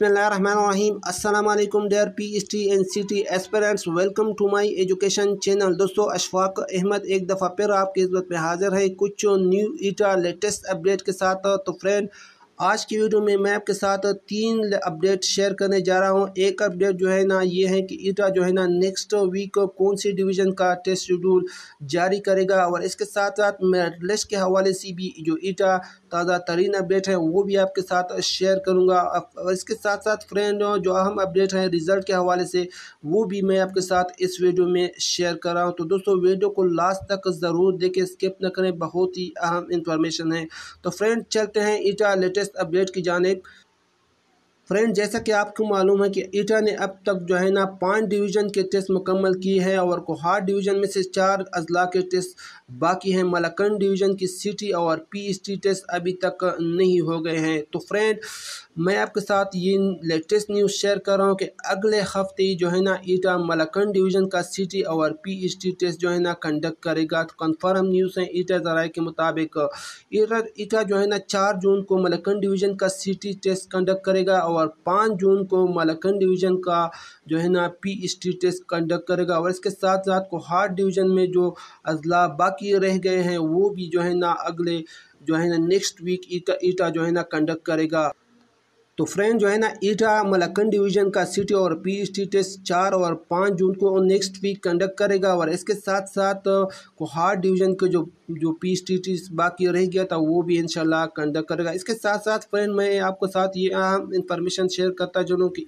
बसमीम अल्लाम dear P S T N C T aspirants welcome to my education channel दोस्तों अशफाक अहमद एक दफ़ा फिर आपकी खिदमत में हाजिर है कुछ न्यू ईटा लेटेस्ट अपडेट के साथ तो फ्रेंड आज की वीडियो में मैं आपके साथ तीन अपडेट शेयर करने जा रहा हूं एक अपडेट जो है ना ये है कि ईटा जो है ना नेक्स्ट वीक कौन सी डिवीज़न का टेस्ट शेड्यूल जारी करेगा और इसके साथ साथ मेडलिस्ट के हवाले से भी जो ईटा ताज़ा तरीन अपडेट है वो भी आपके साथ शेयर करूँगा और इसके साथ साथ फ्रेंड जो अहम अपडेट हैं रिज़ल्ट के हवाले से वो भी मैं आपके साथ इस वीडियो में शेयर कर रहा हूँ तो दोस्तों वीडियो को लास्ट तक ज़रूर देखें स्किप न करें बहुत ही अहम इंफॉर्मेशन है तो फ्रेंड चलते हैं ईटा लेटेस्ट लेटेस्ट अपडेट की जानब फ्रेंड जैसा कि आपको मालूम है कि ईटा ने अब तक जो है ना पाँच डिवीज़न के टेस्ट मुकम्मल किए हैं और कोहार डिवीज़न में से चार अजला के टेस्ट बाकी है मलकन डिवीज़न की सिटी और पी टी टेस्ट अभी तक नहीं हो गए हैं तो फ्रेंड मैं आपके साथ ये लेटेस्ट न्यूज़ शेयर कर रहा हूँ कि अगले हफ्ते जो है ना ईटा मलकन डिवीज़न का सिटी और पी टी टेस्ट जो है ना कंडक्ट करेगा तो कन्फर्म न्यूज़ है ईटा जराए के मुताबिक ईटा ईटा जो है ना चार जून को मलकन डिवीज़न का सिटी टेस्ट कंडक्ट करेगा और पाँच जून को मलकन डिवीज़न का जो है ना पी टी टेस्ट कंडक्ट करेगा और इसके साथ साथ को हार्ट डिवीज़न में जो अजला बाकी बाकी रह गए हैं वो भी जो है ना अगले जो है ना नेक्स्ट वीक ईटा ईटा जो है ना कंडक्ट करेगा तो फ्रेंड जो है ना ईटा मलक्कन डिवीजन का सिटी और पीएसटी टेस्ट चार और पाँच जून को नेक्स्ट वीक कंडक्ट करेगा और इसके साथ साथ कोहार डिवीजन के जो जो पी टी टी बाकी रह गया था वो भी इनशाला कंडक्ट करेगा इसके साथ साथ फ्रेंड मैं आपको साथ ये अहम इन्फॉर्मेशन शेयर करता जो कि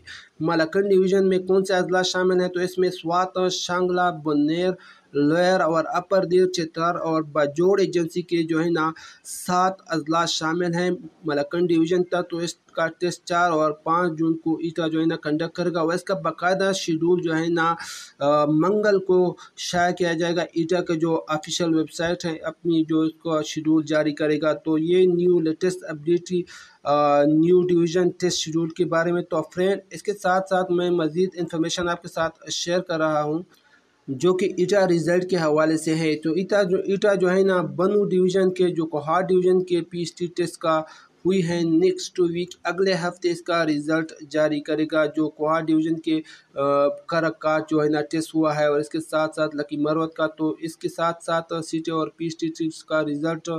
मलकन डिवीज़न में कौन से अजला शामिल हैं तो इसमें स्वात शांगला बनेर लोयर और अपर दीर चितर और बाजोड़ एजेंसी के जो है ना सात अजला शामिल हैं मलकन डिवीज़न तक तो इसका टेस्ट चार और पाँच जून को इसका जो है ना कंडक्ट करेगा और इसका बाकायदा शेड्यूल जो है ना आ, मंगल को शाया किया जाएगा ईटा के जो ऑफिशियल वेबसाइट है अपनी जो इसको शेड्यूल जारी करेगा तो ये new latest update new division test schedule के बारे में तो फ्रेंड इसके साथ साथ मैं मज़ीद इन्फॉर्मेशन आपके साथ शेयर कर रहा हूँ जो कि ईटा रिज़ल्ट के हवाले से है तो ईटा जो ईटा जो है ना बनू डिवीज़न के जो कोहार डिवीज़न के पीएचटी टेस्ट का हुई है नेक्स्ट वीक अगले हफ्ते इसका रिजल्ट जारी करेगा जो कोहा डिवीज़न के करक का जो है ना टेस्ट हुआ है और इसके साथ साथ लकी मरवत का तो इसके साथ साथ सीटे और पी टिप्स का रिज़ल्ट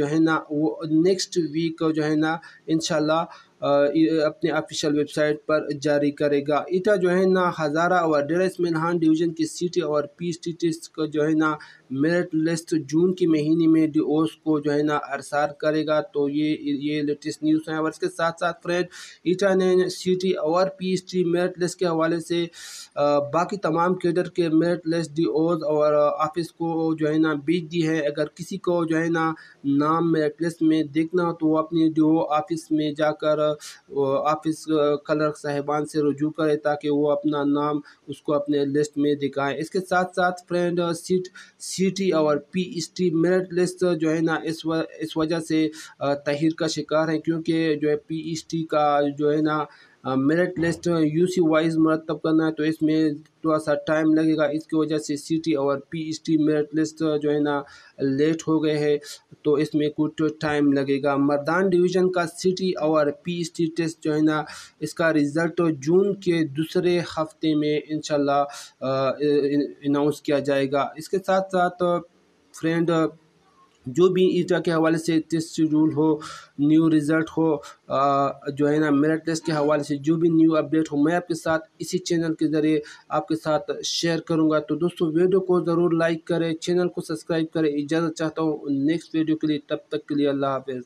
जो है ना वो नेक्स्ट वीक जो है ना इनशाला अपने ऑफिशियल वेबसाइट पर जारी करेगा इटा जो है ना हज़ारा और डेरेस मेनहान डिवीज़न की सीटें और पी टिप्स का जो है ना मेरिट लिस्ट जून के महीने में डी ओस को जो है ना अरसार करेगा तो ये ये लेटेस्ट न्यूज़ है और इसके साथ साथ फ्रेंड ईटा ने सी टी और P S T merit list के हवाले से बाकी तमाम कैडर के मेरिट लिस्ट डी ओज और ऑफिस को जो है ना भेज दी है अगर किसी को जो है ना नाम मेरिट लिस्ट में देखना हो तो वो अपने डी ओ ऑफिस में जाकर ऑफिस कलर्क साहिबान से रजू करे ताकि वो अपना नाम उसको अपने लिस्ट में दिखाएँ इसके साथ साथ फ्रेंड सीट सी जी और P S T merit list जो है ना इस व, इस वजह से uh, तहिर का शिकार है क्योंकि जो है पी एस टी का जो है ना merit list U C wise मरतब करना है तो इसमें थोड़ा सा टाइम लगेगा इसकी वजह से सी टी और P H T merit list जो है ना लेट हो गए हैं तो इसमें कुछ टाइम लगेगा मर्दान डिवीज़न का सी टी और पी एच टी टेस्ट जो है ना इसका रिज़ल्ट जून के दूसरे हफ्ते में इनशाला अनाउंस किया जाएगा इसके साथ साथ फ्रेंड जो भी ईटा के हवाले से टेस्ट शेड्यूल हो न्यू रिज़ल्ट हो जो है ना मेरिट लिस्ट के हवाले से जो भी न्यू अपडेट हो मैं आपके साथ इसी चैनल के ज़रिए आपके साथ शेयर करूंगा तो दोस्तों वीडियो को ज़रूर लाइक करें चैनल को सब्सक्राइब करें इजाज़त चाहता हूँ नेक्स्ट वीडियो के लिए तब तक के लिए अल्लाह हाफ